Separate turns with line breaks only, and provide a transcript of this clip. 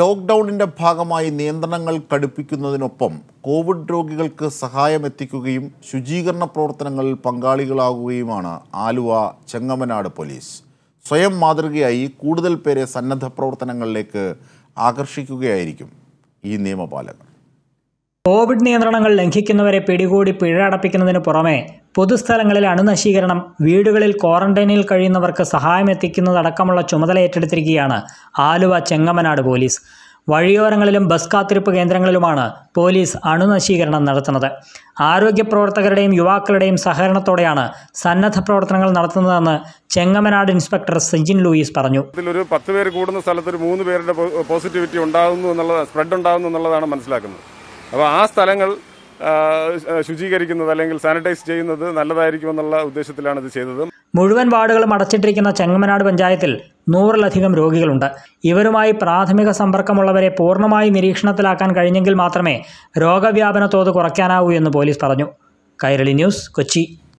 ലോക്ക്ഡൗണിൻ്റെ ഭാഗമായി നിയന്ത്രണങ്ങൾ കടുപ്പിക്കുന്നതിനൊപ്പം കോവിഡ് രോഗികൾക്ക് സഹായമെത്തിക്കുകയും ശുചീകരണ പ്രവർത്തനങ്ങളിൽ പങ്കാളികളാകുകയുമാണ് ആലുവ ചെങ്ങമനാട് പോലീസ് സ്വയം മാതൃകയായി കൂടുതൽ പേരെ സന്നദ്ധ പ്രവർത്തനങ്ങളിലേക്ക് ആകർഷിക്കുകയായിരിക്കും ഈ നിയമപാലകർ
കോവിഡ് നിയന്ത്രണങ്ങൾ ലംഘിക്കുന്നവരെ പിടികൂടി പിഴ പുറമെ പൊതുസ്ഥലങ്ങളിൽ അണുനശീകരണം വീടുകളിൽ ക്വാറന്റൈനിൽ കഴിയുന്നവർക്ക് സഹായമെത്തിക്കുന്നതടക്കമുള്ള ചുമതല ഏറ്റെടുത്തിരിക്കുകയാണ് ആലുവ ചെങ്ങമനാട് പോലീസ് വഴിയോരങ്ങളിലും ബസ് കാത്തിരിപ്പ് കേന്ദ്രങ്ങളിലുമാണ് പോലീസ് അണുനശീകരണം നടത്തുന്നത് ആരോഗ്യ പ്രവർത്തകരുടെയും യുവാക്കളുടെയും സഹകരണത്തോടെയാണ് സന്നദ്ധ പ്രവർത്തനങ്ങൾ നടത്തുന്നതെന്ന് ചെങ്ങമനാട് ഇൻസ്പെക്ടർ സെജിൻ ലൂയിസ് പറഞ്ഞു
ഇതിലൊരു പത്ത് പേര് കൂടുന്ന സ്ഥലത്ത് ഒരു മൂന്ന് പേരുടെ പോസിറ്റിവിറ്റി ഉണ്ടാകുന്നു എന്നുള്ളത് സ്പ്രെഡ് ഉണ്ടാകുന്നു എന്നുള്ളതാണ് മനസ്സിലാക്കുന്നത് അപ്പോൾ ആ സ്ഥലങ്ങൾ ശുചീകരിക്കുന്നത് അല്ലെങ്കിൽ സാനിറ്റൈസ് ചെയ്യുന്നത് നല്ലതായിരിക്കുമെന്നുള്ള ഉദ്ദേശത്തിലാണ് ഇത് ചെയ്തത്
മുഴുവൻ വാർഡുകളും അടച്ചിട്ടിരിക്കുന്ന ചെങ്ങമനാട് പഞ്ചായത്തിൽ നൂറിലധികം രോഗികളുണ്ട് ഇവരുമായി പ്രാഥമിക സമ്പർക്കമുള്ളവരെ പൂർണ്ണമായി നിരീക്ഷണത്തിലാക്കാൻ കഴിഞ്ഞെങ്കിൽ മാത്രമേ രോഗവ്യാപന തോത് കുറയ്ക്കാനാവൂ എന്ന് പോലീസ് പറഞ്ഞു കൈരളി ന്യൂസ് കൊച്ചി